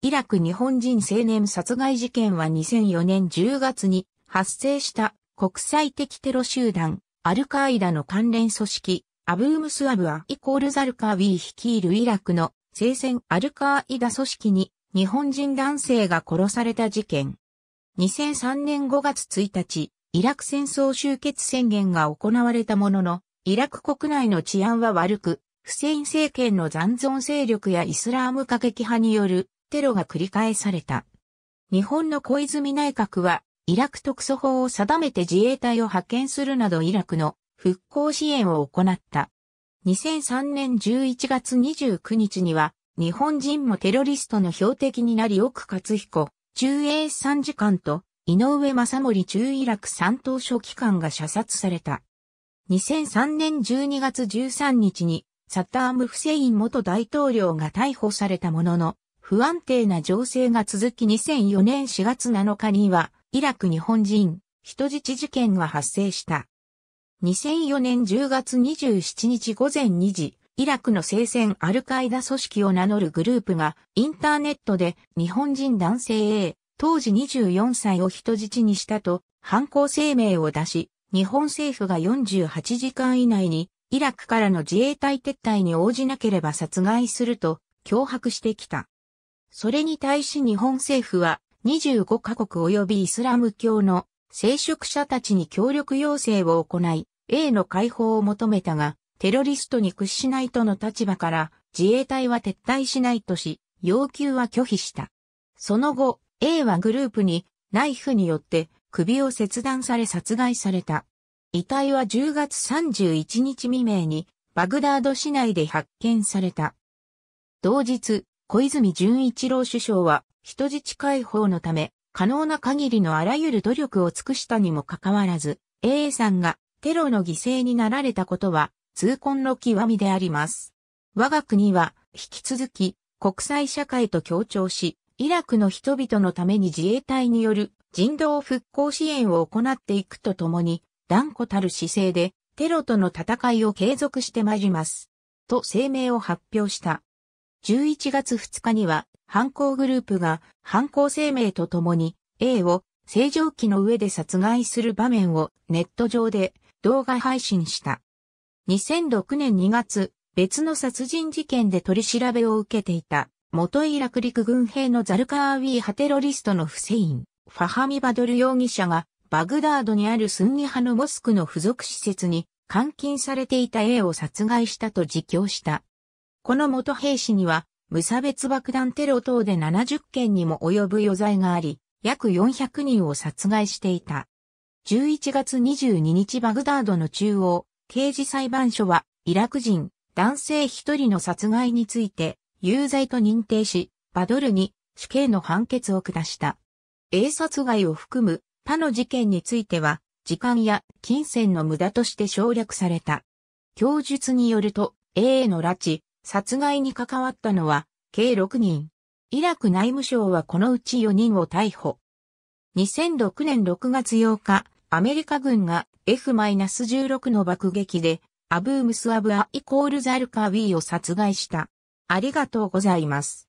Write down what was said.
イラク日本人青年殺害事件は2004年10月に発生した国際的テロ集団アルカイダの関連組織アブームスアブアイコールザルカーウィー率いるイラクの聖戦アルカイダ組織に日本人男性が殺された事件。2003年5月1日、イラク戦争終結宣言が行われたものの、イラク国内の治安は悪く、フセイン政権の残存勢力やイスラーム過激派によるテロが繰り返された。日本の小泉内閣は、イラク特措法を定めて自衛隊を派遣するなどイラクの復興支援を行った。2003年11月29日には、日本人もテロリストの標的になり奥克彦、中英三次官と、井上正森中イラク三党書記官が射殺された。2003年12月13日に、サッターム・フセイン元大統領が逮捕されたものの、不安定な情勢が続き2004年4月7日には、イラク日本人、人質事件が発生した。2004年10月27日午前2時、イラクの聖戦アルカイダ組織を名乗るグループが、インターネットで日本人男性 A、当時24歳を人質にしたと、犯行声明を出し、日本政府が48時間以内に、イラクからの自衛隊撤退に応じなければ殺害すると、脅迫してきた。それに対し日本政府は25カ国及びイスラム教の聖職者たちに協力要請を行い、A の解放を求めたが、テロリストに屈しないとの立場から自衛隊は撤退しないとし、要求は拒否した。その後、A はグループにナイフによって首を切断され殺害された。遺体は10月31日未明にバグダード市内で発見された。同日、小泉純一郎首相は、人質解放のため、可能な限りのあらゆる努力を尽くしたにもかかわらず、A さんがテロの犠牲になられたことは、痛恨の極みであります。我が国は、引き続き、国際社会と協調し、イラクの人々のために自衛隊による人道復興支援を行っていくとともに、断固たる姿勢で、テロとの戦いを継続してまいります。と声明を発表した。11月2日には犯行グループが犯行声明とともに A を正常期の上で殺害する場面をネット上で動画配信した。2006年2月、別の殺人事件で取り調べを受けていた元イラク陸軍兵のザルカーウィー派テロリストのフセイン、ファハミバドル容疑者がバグダードにあるスンニ派のモスクの付属施設に監禁されていた A を殺害したと自供した。この元兵士には、無差別爆弾テロ等で70件にも及ぶ余罪があり、約400人を殺害していた。11月22日バグダードの中央、刑事裁判所は、イラク人、男性一人の殺害について、有罪と認定し、バドルに死刑の判決を下した。A 殺害を含む他の事件については、時間や金銭の無駄として省略された。供述によると、A の拉致、殺害に関わったのは、計6人。イラク内務省はこのうち4人を逮捕。2006年6月8日、アメリカ軍が F-16 の爆撃で、アブームスアブアイコールザルカウィーを殺害した。ありがとうございます。